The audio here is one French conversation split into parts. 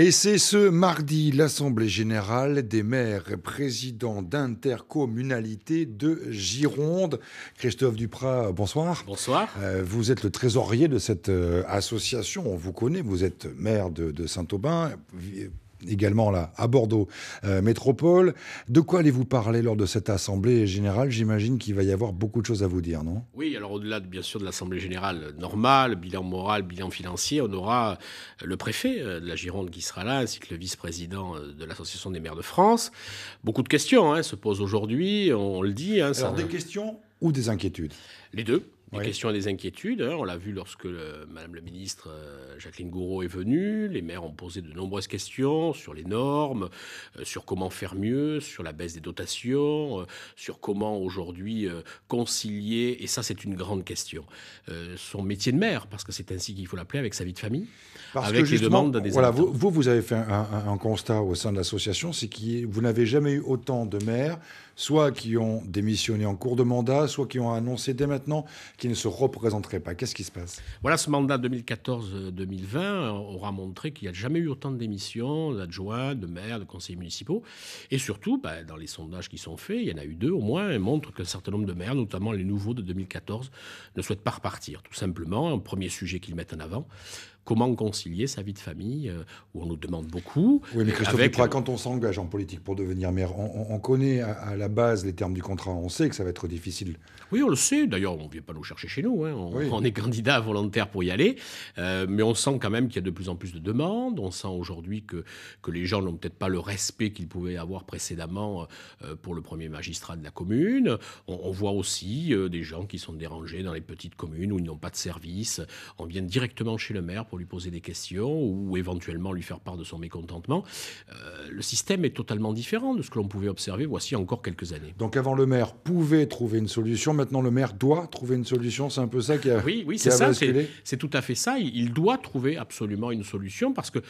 Et c'est ce mardi l'Assemblée générale des maires et présidents d'intercommunalités de Gironde. Christophe Duprat, bonsoir. Bonsoir. Euh, vous êtes le trésorier de cette euh, association, on vous connaît, vous êtes maire de Saint-Aubin, également là, à Bordeaux euh, Métropole. De quoi allez-vous parler lors de cette Assemblée générale J'imagine qu'il va y avoir beaucoup de choses à vous dire, non Oui, alors au-delà, bien sûr, de l'Assemblée générale normale, bilan moral, bilan financier, on aura euh, le préfet euh, de la Gironde qui sera là, ainsi que le vice-président de l'Association des maires de France. Beaucoup de questions hein, se posent aujourd'hui, on, le dit. Hein, alors des questions ou des inquiétudes Les deux des questions et des inquiétudes. Hein. On l'a vu lorsque Mme Madame la ministre euh, Jacqueline Gouraud est venue. Les maires ont posé de nombreuses questions sur les normes, euh, sur comment faire mieux, sur la baisse des dotations, euh, sur comment aujourd'hui concilier, et ça c'est une grande question, son métier de maire, parce que c'est ainsi qu'il faut l'appeler, avec sa vie de famille, avec les demandes des voilà, vous, vous, avez fait un, un constat au sein de l'association, c'est que vous n'avez jamais eu autant de maires soit qui ont démissionné en cours de mandat, soit qui ont annoncé dès maintenant qu'ils ne se représenteraient pas. Qu'est-ce qui se passe Voilà, ce mandat 2014-2020 aura montré qu'il n'y a jamais eu autant de démissions d'adjoints, de maires, de conseillers municipaux. Et surtout, bah, dans les sondages qui sont faits, il y en a eu deux au moins, et montrent qu'un certain nombre de maires, notamment les nouveaux de 2014, ne souhaitent pas repartir. Tout simplement, un premier sujet qu'ils mettent en avant, comment concilier sa vie de famille, euh, où on nous demande beaucoup. Oui, mais euh, Christophe euh, quand on s'engage en politique pour devenir maire, on, connaît à, la base les termes du contrat, on sait que ça va être difficile. Oui, on le sait. D'ailleurs, on ne vient pas nous chercher chez nous. Hein. On, est candidat volontaire pour y aller. mais on sent quand même qu'il y a de plus en plus de demandes. On sent aujourd'hui que, que les gens n'ont peut-être pas le respect qu'ils pouvaient avoir précédemment pour le premier magistrat de la commune. On, voit aussi des gens qui sont dérangés dans les petites communes où ils n'ont pas de service. On vient directement chez le maire pour lui poser des questions ou éventuellement lui faire part de son mécontentement. Euh, le système est totalement différent de ce que l'on pouvait observer voici encore quelques années. Donc avant, le maire pouvait trouver une solution. Maintenant, le maire doit trouver une solution. C'est un peu ça qui a. Oui, oui, c'est ça. C'est tout à fait ça. il doit trouver absolument une solution parce que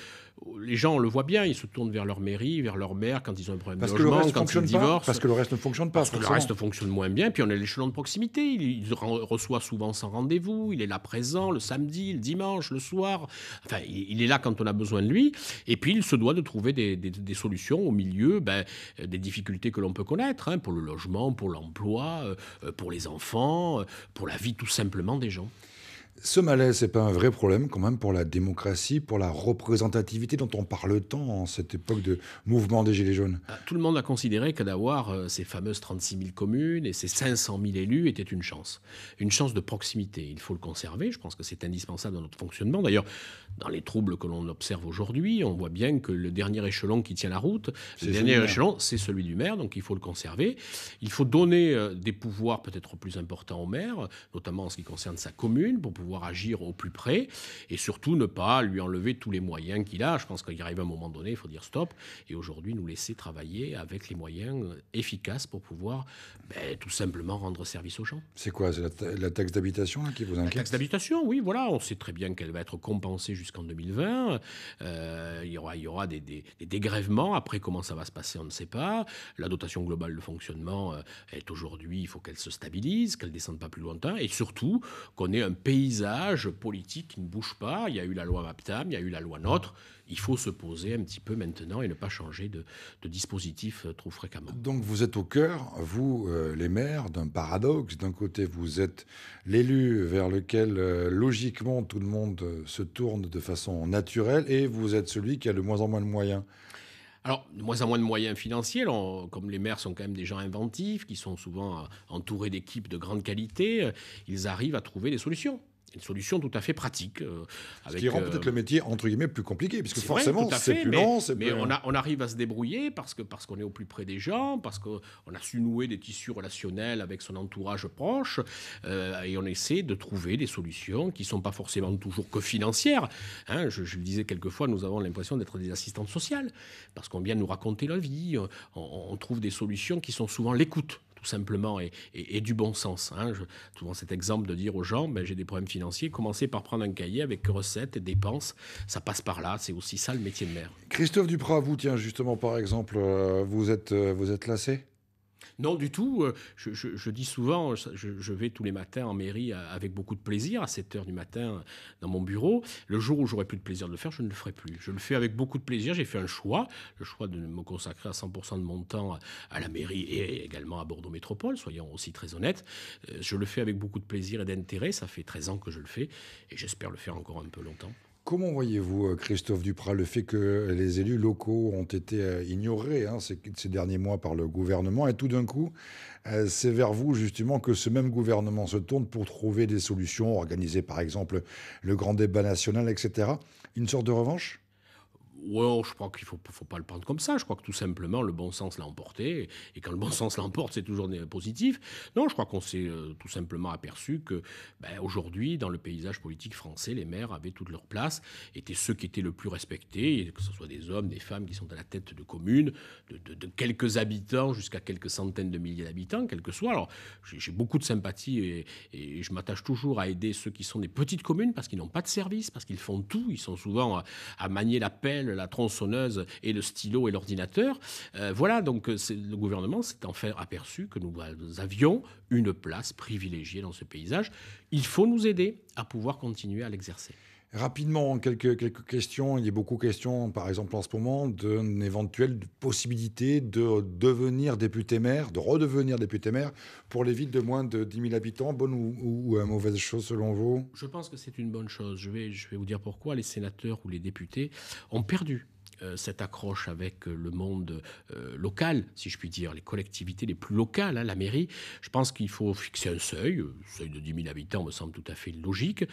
les gens, le voient bien, ils se tournent vers leur mairie, vers leur mère, quand ils ont un problème de logement, quand ils divorcent. parce que le reste ne fonctionne pas. Parce que le reste fonctionne moins bien. Puis on a l'échelon de proximité. Il, reçoit souvent sans rendez-vous. Il est là présent le samedi, le dimanche, le soir. Enfin, il, est là quand on a besoin de lui. Et puis il se doit de trouver des, solutions au milieu ben, des difficultés que l'on peut connaître hein, pour le logement, pour l'emploi, euh, pour les enfants, euh, pour la vie tout simplement des gens. Ce malaise, c'est pas un vrai problème quand même pour la démocratie, pour la représentativité dont on parle tant en cette époque de mouvement des Gilets jaunes ah, Tout le monde a considéré que d'avoir euh, ces fameuses 36 000 communes et ces 500 000 élus était une chance. Une chance de proximité. Il faut le conserver. Je pense que c'est indispensable dans notre fonctionnement. D'ailleurs, dans les troubles que l'on observe aujourd'hui, on voit bien que le dernier échelon qui tient la route, le dernier échelon, c'est celui du maire. Donc il faut le conserver. Il faut donner euh, des pouvoirs peut-être plus importants au maire, notamment en ce qui concerne sa commune, pour pouvoir agir au plus près et surtout ne pas lui enlever tous les moyens qu'il a. Je pense qu'il arrive à un moment donné, il faut dire stop et aujourd'hui nous laisser travailler avec les moyens euh, efficaces pour pouvoir ben, tout simplement rendre service aux gens. C'est quoi la, la, taxe d'habitation qui vous inquiète La taxe d'habitation, oui, voilà, on sait très bien qu'elle va être compensée jusqu'en 2020. Euh, il y aura, des, dégrèvements. Après, comment ça va se passer, on ne sait pas. La dotation globale de fonctionnement euh, est aujourd'hui, il faut qu'elle se stabilise, qu'elle descende pas plus lointain et surtout qu'on ait un pays paysage politique ne bouge pas. Il y a eu la loi MAPTAM, il y a eu la loi NOTRe. Il faut se poser un petit peu maintenant et ne pas changer de, dispositif euh, trop fréquemment. Donc vous êtes au cœur, vous, euh, les maires, d'un paradoxe. D'un côté, vous êtes l'élu vers lequel, euh, logiquement, tout le monde se tourne de façon naturelle et vous êtes celui qui a de moins en moins de moyens. Alors, de moins en moins de moyens financiers, comme les maires sont quand même des gens inventifs, qui sont souvent entourés d'équipes de grande qualité, ils arrivent à trouver des solutions une solution tout à fait pratique. Euh, Ce qui rend peut-être euh, le métier, entre guillemets, plus compliqué, puisque forcément, c'est plus mais, long. Mais On, a, on, arrive à se débrouiller parce qu'on parce qu'on est au plus près des gens, parce qu'on a su nouer des tissus relationnels avec son entourage proche, euh, et on essaie de trouver des solutions qui ne sont pas forcément toujours que financières. Hein. je, le disais quelquefois, nous avons l'impression d'être des assistantes sociales, parce qu'on vient nous raconter la vie, on trouve des solutions qui sont souvent l'écoute simplement et, du bon sens. Hein. Je, trouve cet exemple de dire aux gens, ben, j'ai des problèmes financiers, commencez par prendre un cahier avec recettes et dépenses, ça passe par là, c'est aussi ça le métier de maire. Christophe Duprat, vous, tiens, justement, par exemple, euh, vous êtes, euh, vous êtes lassé non, du tout. Euh, je, dis souvent, je, vais tous les matins en mairie euh, avec beaucoup de plaisir, à 7 h du matin euh, dans mon bureau. Le jour où j'aurai plus de plaisir de le faire, je ne le ferai plus. Je le fais avec beaucoup de plaisir. J'ai fait un choix, le choix de me consacrer à 100% de mon temps à la mairie et également à Bordeaux Métropole, soyons aussi très honnêtes. Je le fais avec beaucoup de plaisir et d'intérêt. Ça fait 13 ans que je le fais et j'espère le faire encore un peu longtemps. Comment voyez-vous, euh, Christophe Duprat, le fait que les élus locaux ont été euh, ignorés hein, ces, derniers mois par le gouvernement et tout d'un coup, euh, c'est vers vous justement que ce même gouvernement se tourne pour trouver des solutions, organiser par exemple le grand débat national, etc. Une sorte de revanche Ouais, oh, je crois qu'il ne faut, pas le prendre comme ça. Je crois que tout simplement, le bon sens l'a emporté. Et quand le bon sens l'emporte, c'est toujours positif. Non, je crois qu'on s'est euh, tout simplement aperçu que ben, aujourd'hui, dans le paysage politique français, les maires avaient toute leur place, étaient ceux qui étaient le plus respectés, que ce soit des hommes, des femmes qui sont à la tête de communes, de, quelques habitants jusqu'à quelques centaines de milliers d'habitants, quel que soit. Alors, j'ai beaucoup de sympathie et, je m'attache toujours à aider ceux qui sont des petites communes parce qu'ils n'ont pas de service, parce qu'ils font tout. Ils sont souvent à, à manier la pelle la tronçonneuse et le stylo et l'ordinateur. Euh, voilà, donc euh, le gouvernement s'est enfin aperçu que bah, nous avions une place privilégiée dans ce paysage. Il faut nous aider à pouvoir continuer à l'exercer. Rapidement, quelques, quelques questions. Il y a beaucoup de questions, par exemple en ce moment, d'une éventuelle possibilité de devenir député-maire, de redevenir député-maire pour les villes de moins de 10 000 habitants. Bonne ou, euh, mauvaise chose selon vous Je pense que c'est une bonne chose. Je vais, je vais vous dire pourquoi. Les sénateurs ou les députés ont perdu euh, cette accroche avec euh, le monde euh, local, si je puis dire, les collectivités les plus locales, hein, la mairie, je pense qu'il faut fixer un seuil, seuil de 10 000 habitants me semble tout à fait logique,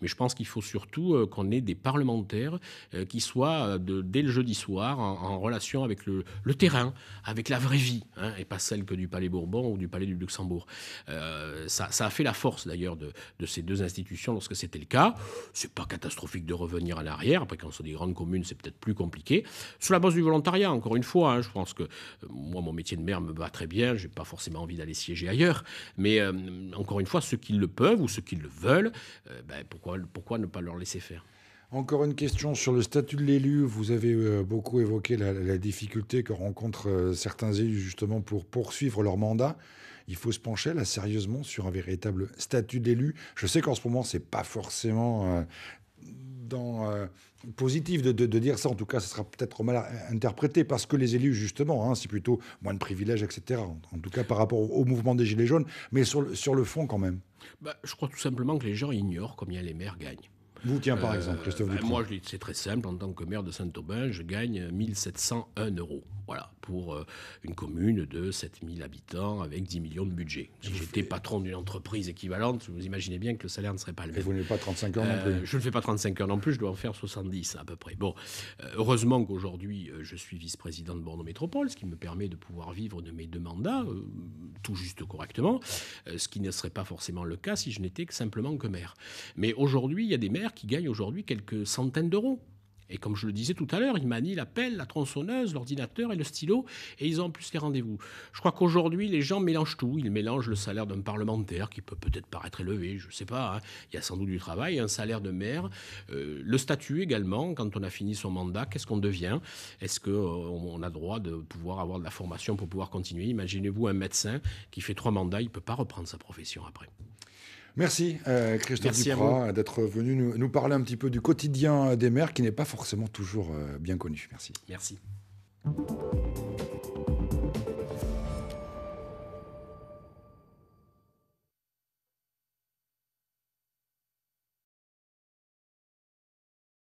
mais je pense qu'il faut surtout qu'on ait des parlementaires qui soient dès le jeudi soir en, relation avec le, terrain, avec la vraie vie, hein, et pas celle que du Palais Bourbon ou du Palais du Luxembourg. ça, a fait la force d'ailleurs de, ces deux institutions lorsque c'était le cas. C'est pas catastrophique de revenir à l'arrière, après quand ce sont des grandes communes, c'est peut-être plus compliqué sur la base du volontariat, encore une fois. Hein, je pense que euh, moi, mon métier de maire me va très bien, Je n'ai pas forcément envie d'aller siéger ailleurs, mais euh, encore une fois, ceux qui le peuvent ou ceux qui le veulent, euh, ben, pourquoi, ne pas leur laisser faire encore une question sur le statut de l'élu. Vous avez beaucoup évoqué la, difficulté que rencontrent certains élus justement pour poursuivre leur mandat. Il faut se pencher là sérieusement sur un véritable statut d'élu. Je sais qu'en ce moment, c'est pas forcément euh, positif de, dire ça. En tout cas, ce sera peut-être mal interprété parce que les élus, justement, hein, c'est plutôt moins de privilèges, etc. En, tout cas, par rapport au, mouvement des Gilets jaunes, mais sur le, fond quand même. Bah, je crois tout simplement que les gens ignorent combien les maires gagnent. Vous, tiens, par euh, exemple, Christophe bah, je Moi, c'est très simple. En tant que maire de Saint-Aubin, je gagne 1701 euros. Voilà, pour euh, une commune de 7000 habitants avec 10 millions de budget. Si j'étais patron d'une entreprise équivalente, vous imaginez bien que le salaire ne serait pas le même. Et vous n'avez pas 35 heures non euh, plus. je ne fais pas 35 heures non plus, je dois en faire 70 à peu près. Bon, heureusement qu'aujourd'hui, je suis vice-président de Bordeaux Métropole, ce qui me permet de pouvoir vivre de mes deux mandats, tout juste correctement, ce qui ne serait pas forcément le cas si je n'étais que simplement que maire. Mais aujourd'hui, il y a des maires qui gagne aujourd'hui quelques centaines d'euros. Et comme je le disais tout à l'heure, il manient la pelle, la tronçonneuse, l'ordinateur et le stylo, et ils ont en plus les rendez-vous. Je crois qu'aujourd'hui, les gens mélangent tout. Ils mélangent le salaire d'un parlementaire, qui peut peut-être paraître élevé, je ne sais pas. Hein. Il y a sans doute du travail, un salaire de maire, euh, le statut également. Quand on a fini son mandat, qu'est-ce qu'on devient Est-ce qu'on euh, a droit de pouvoir avoir de la formation pour pouvoir continuer Imaginez-vous un médecin qui fait trois mandats, il ne peut pas reprendre sa profession après. Merci euh, Christophe d'être venu nous, parler un petit peu du quotidien des maires qui n'est pas forcément toujours euh, bien connu. Merci. Merci.